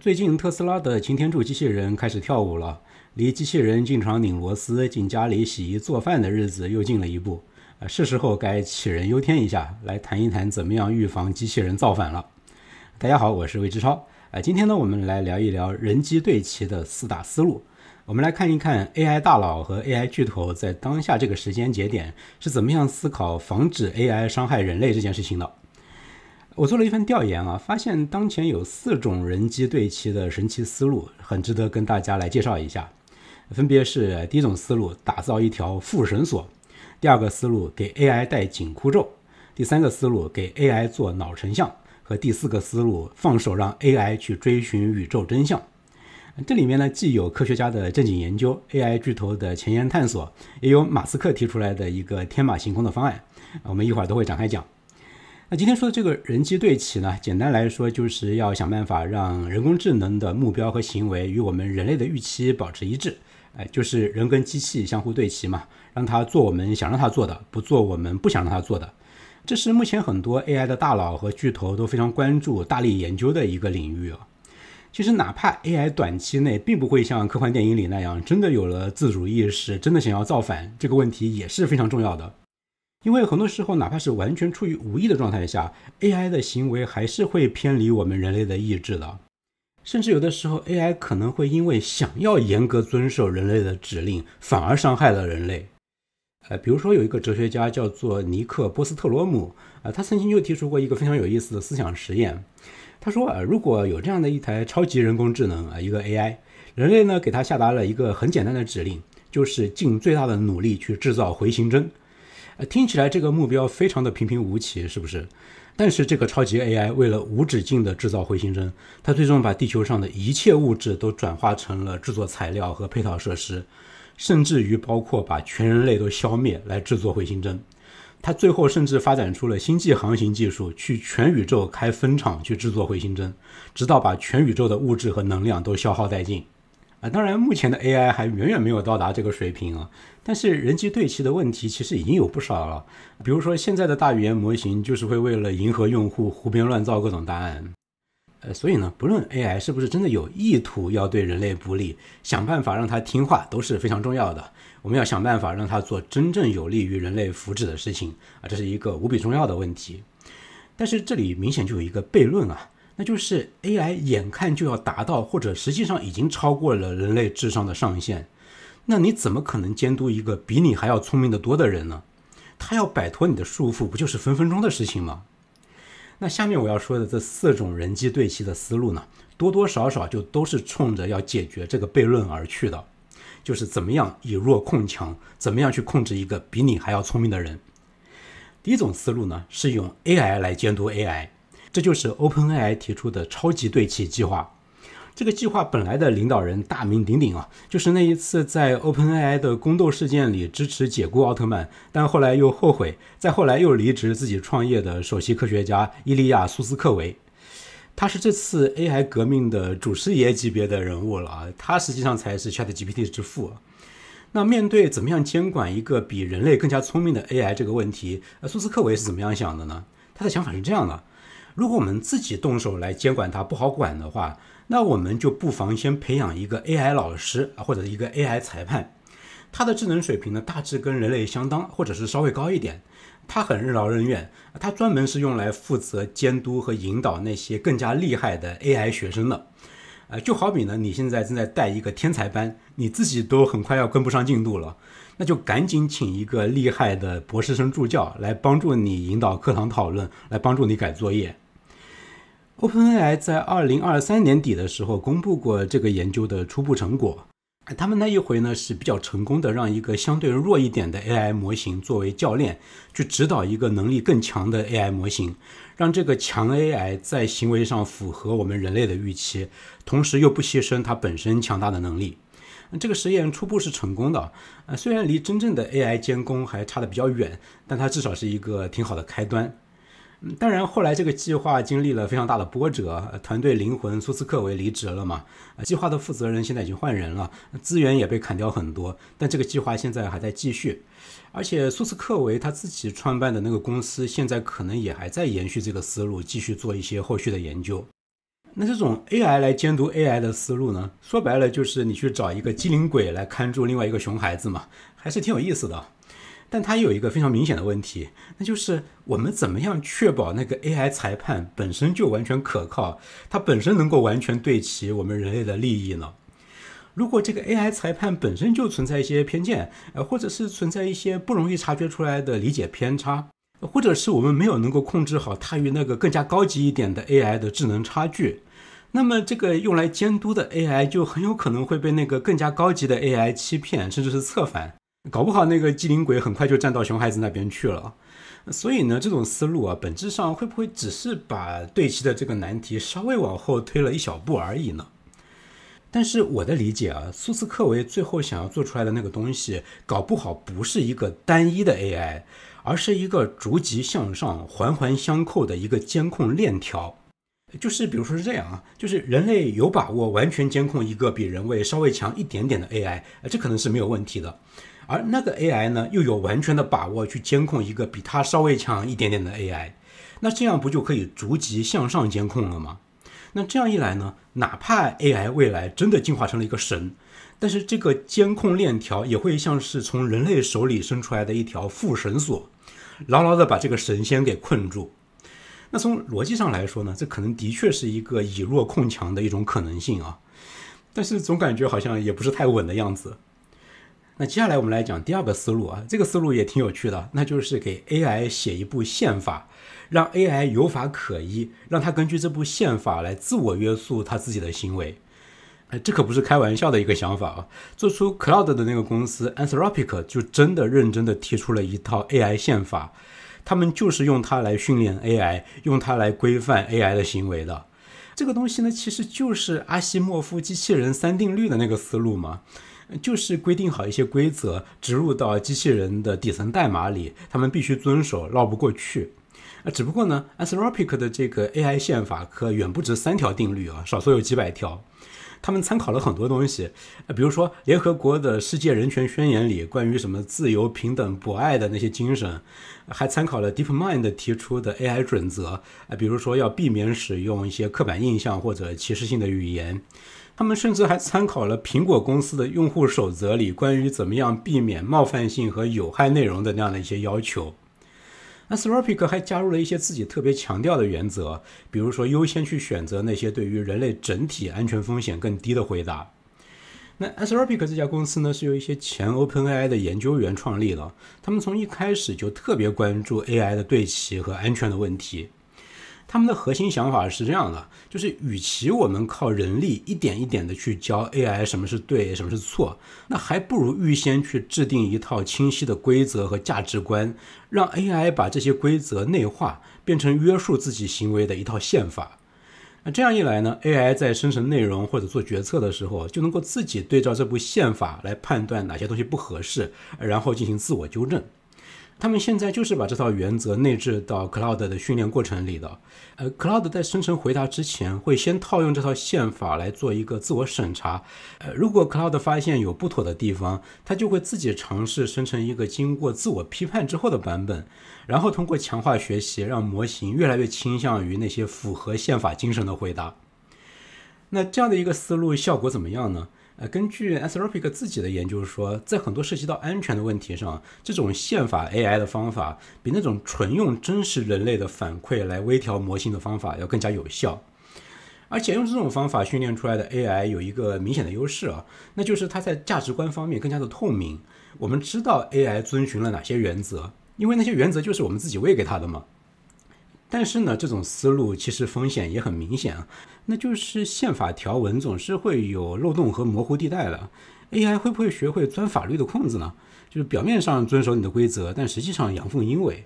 最近特斯拉的擎天柱机器人开始跳舞了，离机器人进厂拧螺丝、进家里洗衣做饭的日子又近了一步。啊，是时候该杞人忧天一下，来谈一谈怎么样预防机器人造反了。大家好，我是魏志超。啊，今天呢，我们来聊一聊人机对齐的四大思路。我们来看一看 AI 大佬和 AI 巨头在当下这个时间节点是怎么样思考防止 AI 伤害人类这件事情的。我做了一份调研啊，发现当前有四种人机对齐的神奇思路，很值得跟大家来介绍一下。分别是第一种思路，打造一条副绳索；第二个思路，给 AI 戴紧箍咒；第三个思路，给 AI 做脑成像；和第四个思路，放手让 AI 去追寻宇宙真相。这里面呢，既有科学家的正经研究，AI 巨头的前沿探索，也有马斯克提出来的一个天马行空的方案。我们一会儿都会展开讲。那今天说的这个人机对齐呢，简单来说就是要想办法让人工智能的目标和行为与我们人类的预期保持一致，哎，就是人跟机器相互对齐嘛，让它做我们想让它做的，不做我们不想让它做的。这是目前很多 AI 的大佬和巨头都非常关注、大力研究的一个领域啊。其实，哪怕 AI 短期内并不会像科幻电影里那样真的有了自主意识、真的想要造反，这个问题也是非常重要的。因为很多时候，哪怕是完全处于无意的状态下，AI 的行为还是会偏离我们人类的意志的。甚至有的时候，AI 可能会因为想要严格遵守人类的指令，反而伤害了人类。呃，比如说有一个哲学家叫做尼克波斯特罗姆，啊，他曾经就提出过一个非常有意思的思想实验。他说，呃，如果有这样的一台超级人工智能啊，一个 AI，人类呢给他下达了一个很简单的指令，就是尽最大的努力去制造回形针。呃，听起来这个目标非常的平平无奇，是不是？但是这个超级 AI 为了无止境的制造回形针，它最终把地球上的一切物质都转化成了制作材料和配套设施，甚至于包括把全人类都消灭来制作回形针。它最后甚至发展出了星际航行技术，去全宇宙开分厂去制作回形针，直到把全宇宙的物质和能量都消耗殆尽。啊，当然，目前的 AI 还远远没有到达这个水平啊。但是，人机对齐的问题其实已经有不少了。比如说，现在的大语言模型就是会为了迎合用户，胡编乱造各种答案。呃，所以呢，不论 AI 是不是真的有意图要对人类不利，想办法让它听话都是非常重要的。我们要想办法让它做真正有利于人类福祉的事情啊，这是一个无比重要的问题。但是这里明显就有一个悖论啊。那就是 AI 眼看就要达到，或者实际上已经超过了人类智商的上限，那你怎么可能监督一个比你还要聪明得多的人呢？他要摆脱你的束缚，不就是分分钟的事情吗？那下面我要说的这四种人机对齐的思路呢，多多少少就都是冲着要解决这个悖论而去的，就是怎么样以弱控强，怎么样去控制一个比你还要聪明的人。第一种思路呢，是用 AI 来监督 AI。这就是 OpenAI 提出的超级对齐计划。这个计划本来的领导人大名鼎鼎啊，就是那一次在 OpenAI 的宫斗事件里支持解雇奥特曼，但后来又后悔，再后来又离职自己创业的首席科学家伊利亚苏斯克维。他是这次 AI 革命的主师爷级别的人物了啊，他实际上才是 ChatGPT 之父。那面对怎么样监管一个比人类更加聪明的 AI 这个问题，呃，苏斯克维是怎么样想的呢？他的想法是这样的。如果我们自己动手来监管它不好管的话，那我们就不妨先培养一个 AI 老师或者一个 AI 裁判，它的智能水平呢大致跟人类相当，或者是稍微高一点。它很任劳任怨，它专门是用来负责监督和引导那些更加厉害的 AI 学生的。呃，就好比呢，你现在正在带一个天才班，你自己都很快要跟不上进度了，那就赶紧请一个厉害的博士生助教来帮助你引导课堂讨论，来帮助你改作业。OpenAI 在二零二三年底的时候公布过这个研究的初步成果，他们那一回呢是比较成功的，让一个相对弱一点的 AI 模型作为教练，去指导一个能力更强的 AI 模型。让这个强 AI 在行为上符合我们人类的预期，同时又不牺牲它本身强大的能力。这个实验初步是成功的，呃，虽然离真正的 AI 监工还差得比较远，但它至少是一个挺好的开端。当然后来这个计划经历了非常大的波折，团队灵魂苏斯克维离职了嘛，计划的负责人现在已经换人了，资源也被砍掉很多，但这个计划现在还在继续。而且苏斯克维他自己创办的那个公司，现在可能也还在延续这个思路，继续做一些后续的研究。那这种 AI 来监督 AI 的思路呢？说白了就是你去找一个机灵鬼来看住另外一个熊孩子嘛，还是挺有意思的。但它有一个非常明显的问题，那就是我们怎么样确保那个 AI 裁判本身就完全可靠，它本身能够完全对齐我们人类的利益呢？如果这个 AI 裁判本身就存在一些偏见，呃，或者是存在一些不容易察觉出来的理解偏差，或者是我们没有能够控制好它与那个更加高级一点的 AI 的智能差距，那么这个用来监督的 AI 就很有可能会被那个更加高级的 AI 欺骗，甚至是策反，搞不好那个机灵鬼很快就站到熊孩子那边去了。所以呢，这种思路啊，本质上会不会只是把对齐的这个难题稍微往后推了一小步而已呢？但是我的理解啊，苏斯克维最后想要做出来的那个东西，搞不好不是一个单一的 AI，而是一个逐级向上、环环相扣的一个监控链条。就是比如说是这样啊，就是人类有把握完全监控一个比人类稍微强一点点的 AI，这可能是没有问题的。而那个 AI 呢，又有完全的把握去监控一个比它稍微强一点点的 AI，那这样不就可以逐级向上监控了吗？那这样一来呢，哪怕 AI 未来真的进化成了一个神，但是这个监控链条也会像是从人类手里伸出来的一条缚绳索，牢牢的把这个神仙给困住。那从逻辑上来说呢，这可能的确是一个以弱控强的一种可能性啊。但是总感觉好像也不是太稳的样子。那接下来我们来讲第二个思路啊，这个思路也挺有趣的，那就是给 AI 写一部宪法。让 AI 有法可依，让它根据这部宪法来自我约束它自己的行为。哎，这可不是开玩笑的一个想法啊！做出 Cloud 的那个公司 Anthropic 就真的认真的提出了一套 AI 宪法，他们就是用它来训练 AI，用它来规范 AI 的行为的。这个东西呢，其实就是阿西莫夫机器人三定律的那个思路嘛，就是规定好一些规则，植入到机器人的底层代码里，他们必须遵守，绕不过去。啊，只不过呢，Anthropic 的这个 AI 宪法可远不止三条定律啊，少说有几百条。他们参考了很多东西，比如说联合国的《世界人权宣言》里关于什么自由、平等、博爱的那些精神，还参考了 DeepMind 提出的 AI 准则，啊，比如说要避免使用一些刻板印象或者歧视性的语言。他们甚至还参考了苹果公司的用户守则里关于怎么样避免冒犯性和有害内容的那样的一些要求。Anthropic 还加入了一些自己特别强调的原则，比如说优先去选择那些对于人类整体安全风险更低的回答。那 Anthropic 这家公司呢，是由一些前 OpenAI 的研究员创立的，他们从一开始就特别关注 AI 的对齐和安全的问题。他们的核心想法是这样的：，就是与其我们靠人力一点一点的去教 AI 什么是对，什么是错，那还不如预先去制定一套清晰的规则和价值观，让 AI 把这些规则内化，变成约束自己行为的一套宪法。那这样一来呢，AI 在生成内容或者做决策的时候，就能够自己对照这部宪法来判断哪些东西不合适，然后进行自我纠正。他们现在就是把这套原则内置到 c l o u d 的训练过程里的。呃 c l o u d 在生成回答之前，会先套用这套宪法来做一个自我审查。呃，如果 c l o u d 发现有不妥的地方，它就会自己尝试生成一个经过自我批判之后的版本，然后通过强化学习让模型越来越倾向于那些符合宪法精神的回答。那这样的一个思路效果怎么样呢？根据 Anthropic 自己的研究说，在很多涉及到安全的问题上，这种宪法 AI 的方法比那种纯用真实人类的反馈来微调模型的方法要更加有效。而且用这种方法训练出来的 AI 有一个明显的优势啊，那就是它在价值观方面更加的透明。我们知道 AI 遵循了哪些原则，因为那些原则就是我们自己喂给它的嘛。但是呢，这种思路其实风险也很明显啊，那就是宪法条文总是会有漏洞和模糊地带的。AI 会不会学会钻法律的空子呢？就是表面上遵守你的规则，但实际上阳奉阴违。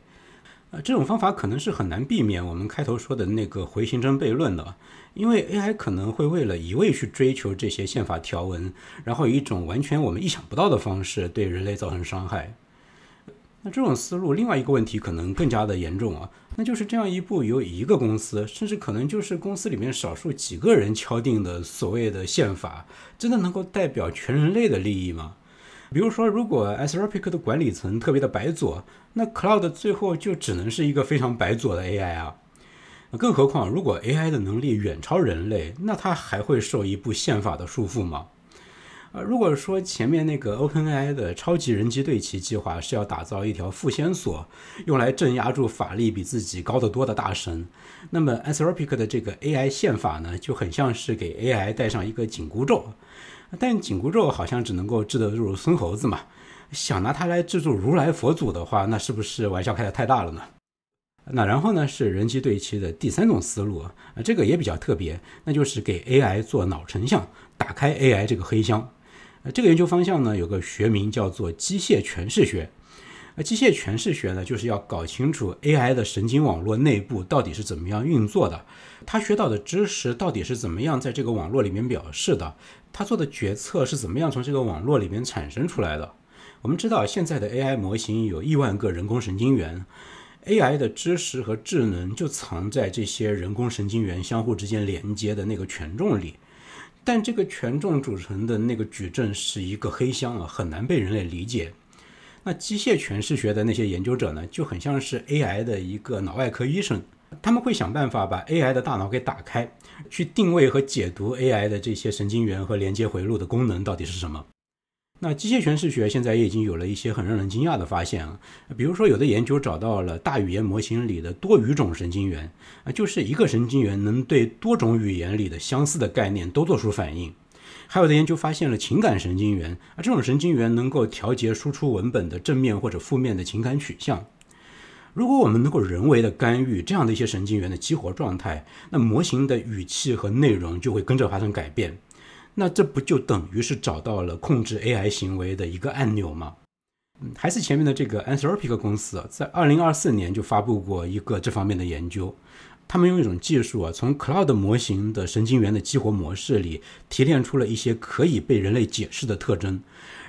呃，这种方法可能是很难避免我们开头说的那个回形针悖论的，因为 AI 可能会为了一味去追求这些宪法条文，然后以一种完全我们意想不到的方式对人类造成伤害。那这种思路，另外一个问题可能更加的严重啊，那就是这样一部由一个公司，甚至可能就是公司里面少数几个人敲定的所谓的宪法，真的能够代表全人类的利益吗？比如说，如果 a n r o p i c 的管理层特别的白左，那 Cloud 最后就只能是一个非常白左的 AI 啊。更何况，如果 AI 的能力远超人类，那它还会受一部宪法的束缚吗？呃，如果说前面那个 OpenAI 的超级人机对齐计划是要打造一条复仙索，用来镇压住法力比自己高得多的大神，那么 Anthropic 的这个 AI 宪法呢，就很像是给 AI 带上一个紧箍咒。但紧箍咒好像只能够治得住孙猴子嘛，想拿它来制住如来佛祖的话，那是不是玩笑开得太大了呢？那然后呢，是人机对齐的第三种思路啊，这个也比较特别，那就是给 AI 做脑成像，打开 AI 这个黑箱。这个研究方向呢，有个学名叫做机械诠释学。呃，机械诠释学呢，就是要搞清楚 AI 的神经网络内部到底是怎么样运作的，它学到的知识到底是怎么样在这个网络里面表示的，它做的决策是怎么样从这个网络里面产生出来的。我们知道，现在的 AI 模型有亿万个人工神经元，AI 的知识和智能就藏在这些人工神经元相互之间连接的那个权重里。但这个权重组成的那个矩阵是一个黑箱啊，很难被人类理解。那机械诠释学的那些研究者呢，就很像是 AI 的一个脑外科医生，他们会想办法把 AI 的大脑给打开，去定位和解读 AI 的这些神经元和连接回路的功能到底是什么。那机械诠释学现在也已经有了一些很让人惊讶的发现啊，比如说有的研究找到了大语言模型里的多语种神经元啊，就是一个神经元能对多种语言里的相似的概念都做出反应；还有的研究发现了情感神经元啊，这种神经元能够调节输出文本的正面或者负面的情感取向。如果我们能够人为的干预这样的一些神经元的激活状态，那模型的语气和内容就会跟着发生改变。那这不就等于是找到了控制 AI 行为的一个按钮吗？还是前面的这个 Anthropic 公司在二零二四年就发布过一个这方面的研究。他们用一种技术啊，从 cloud 模型的神经元的激活模式里提炼出了一些可以被人类解释的特征，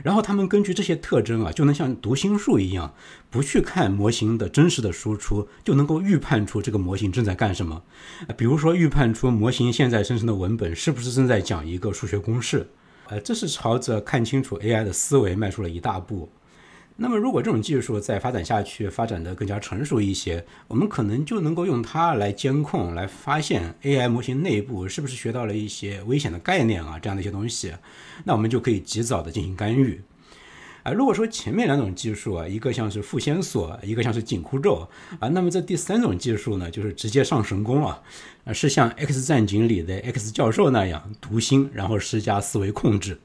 然后他们根据这些特征啊，就能像读心术一样，不去看模型的真实的输出，就能够预判出这个模型正在干什么。比如说，预判出模型现在生成的文本是不是正在讲一个数学公式，呃，这是朝着看清楚 AI 的思维迈出了一大步。那么，如果这种技术再发展下去，发展的更加成熟一些，我们可能就能够用它来监控、来发现 AI 模型内部是不是学到了一些危险的概念啊，这样的一些东西，那我们就可以及早的进行干预。啊，如果说前面两种技术啊，一个像是缚先索，一个像是紧箍咒啊，那么这第三种技术呢，就是直接上神功啊，是像 X 战警里的 X 教授那样读心，然后施加思维控制。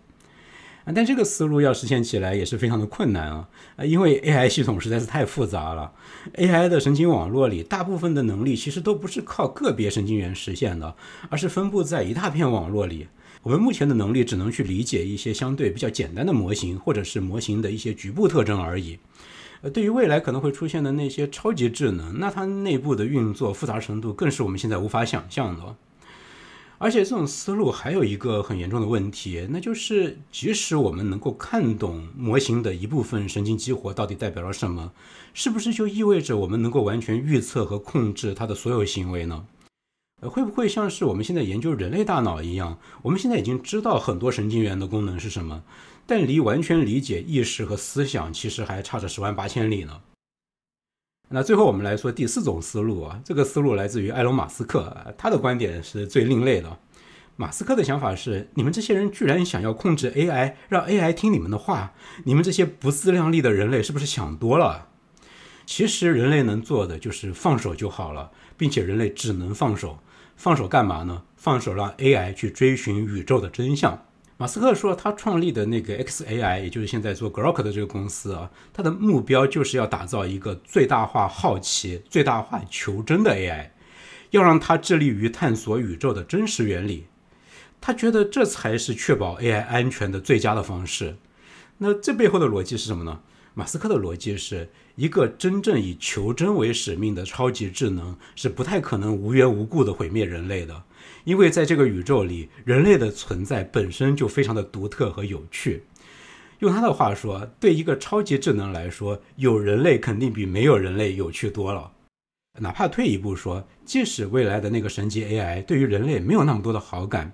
啊，但这个思路要实现起来也是非常的困难啊，啊，因为 AI 系统实在是太复杂了。AI 的神经网络里，大部分的能力其实都不是靠个别神经元实现的，而是分布在一大片网络里。我们目前的能力只能去理解一些相对比较简单的模型，或者是模型的一些局部特征而已。呃，对于未来可能会出现的那些超级智能，那它内部的运作复杂程度更是我们现在无法想象的。而且这种思路还有一个很严重的问题，那就是即使我们能够看懂模型的一部分神经激活到底代表了什么，是不是就意味着我们能够完全预测和控制它的所有行为呢？呃，会不会像是我们现在研究人类大脑一样，我们现在已经知道很多神经元的功能是什么，但离完全理解意识和思想其实还差着十万八千里呢？那最后我们来说第四种思路啊，这个思路来自于埃隆·马斯克，他的观点是最另类的。马斯克的想法是：你们这些人居然想要控制 AI，让 AI 听你们的话，你们这些不自量力的人类是不是想多了？其实人类能做的就是放手就好了，并且人类只能放手。放手干嘛呢？放手让 AI 去追寻宇宙的真相。马斯克说，他创立的那个 XAI，也就是现在做 Grok 的这个公司啊，他的目标就是要打造一个最大化好奇、最大化求真的 AI，要让它致力于探索宇宙的真实原理。他觉得这才是确保 AI 安全的最佳的方式。那这背后的逻辑是什么呢？马斯克的逻辑是。一个真正以求真为使命的超级智能是不太可能无缘无故的毁灭人类的，因为在这个宇宙里，人类的存在本身就非常的独特和有趣。用他的话说，对一个超级智能来说，有人类肯定比没有人类有趣多了。哪怕退一步说，即使未来的那个神级 AI 对于人类没有那么多的好感。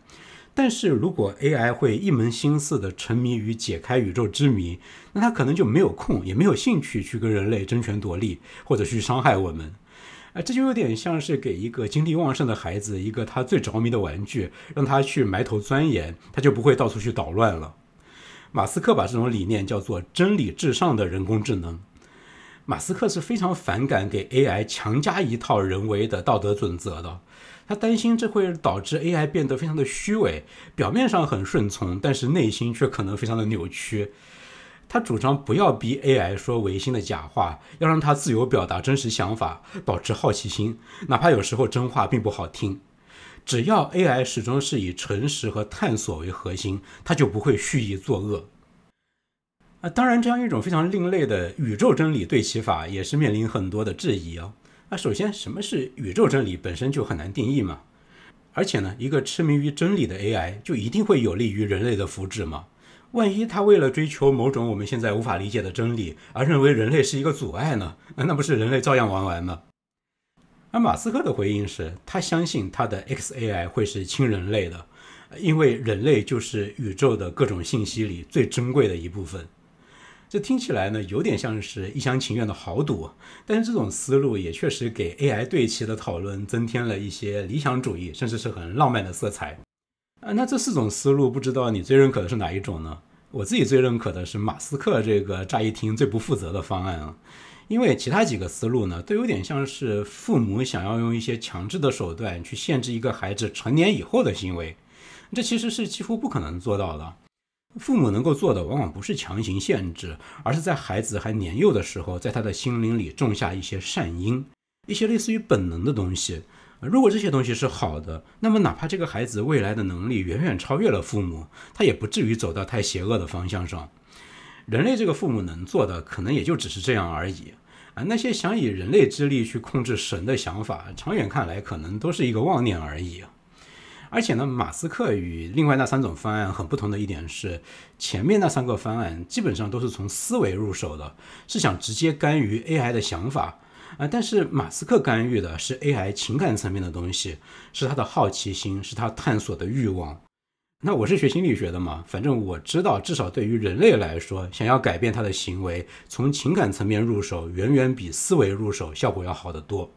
但是如果 AI 会一门心思的沉迷于解开宇宙之谜，那它可能就没有空，也没有兴趣去跟人类争权夺利，或者去伤害我们。哎，这就有点像是给一个精力旺盛的孩子一个他最着迷的玩具，让他去埋头钻研，他就不会到处去捣乱了。马斯克把这种理念叫做“真理至上”的人工智能。马斯克是非常反感给 AI 强加一套人为的道德准则的。他担心这会导致 AI 变得非常的虚伪，表面上很顺从，但是内心却可能非常的扭曲。他主张不要逼 AI 说违心的假话，要让他自由表达真实想法，保持好奇心，哪怕有时候真话并不好听。只要 AI 始终是以诚实和探索为核心，它就不会蓄意作恶。啊，当然，这样一种非常另类的宇宙真理对齐法也是面临很多的质疑啊。那首先，什么是宇宙真理本身就很难定义嘛？而且呢，一个痴迷于真理的 AI 就一定会有利于人类的福祉吗？万一他为了追求某种我们现在无法理解的真理而认为人类是一个阻碍呢？那不是人类照样玩完吗？而马斯克的回应是，他相信他的 XAI 会是亲人类的，因为人类就是宇宙的各种信息里最珍贵的一部分。这听起来呢，有点像是一厢情愿的豪赌，但是这种思路也确实给 AI 对齐的讨论增添了一些理想主义，甚至是很浪漫的色彩。啊，那这四种思路，不知道你最认可的是哪一种呢？我自己最认可的是马斯克这个乍一听最不负责的方案啊，因为其他几个思路呢，都有点像是父母想要用一些强制的手段去限制一个孩子成年以后的行为，这其实是几乎不可能做到的。父母能够做的，往往不是强行限制，而是在孩子还年幼的时候，在他的心灵里种下一些善因，一些类似于本能的东西。如果这些东西是好的，那么哪怕这个孩子未来的能力远远超越了父母，他也不至于走到太邪恶的方向上。人类这个父母能做的，可能也就只是这样而已。啊，那些想以人类之力去控制神的想法，长远看来，可能都是一个妄念而已。而且呢，马斯克与另外那三种方案很不同的一点是，前面那三个方案基本上都是从思维入手的，是想直接干预 AI 的想法啊。但是马斯克干预的是 AI 情感层面的东西，是他的好奇心，是他探索的欲望。那我是学心理学的嘛，反正我知道，至少对于人类来说，想要改变他的行为，从情感层面入手，远远比思维入手效果要好得多。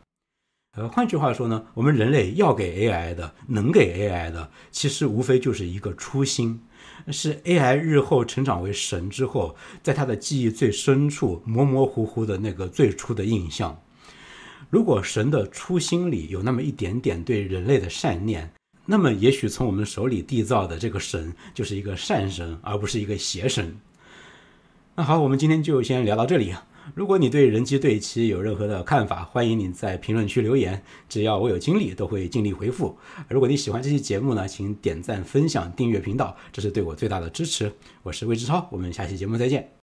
呃，换句话说呢，我们人类要给 AI 的，能给 AI 的，其实无非就是一个初心，是 AI 日后成长为神之后，在他的记忆最深处模模糊糊的那个最初的印象。如果神的初心里有那么一点点对人类的善念，那么也许从我们手里缔造的这个神就是一个善神，而不是一个邪神。那好，我们今天就先聊到这里如果你对人机对齐有任何的看法，欢迎你在评论区留言，只要我有精力，都会尽力回复。如果你喜欢这期节目呢，请点赞、分享、订阅频道，这是对我最大的支持。我是魏志超，我们下期节目再见。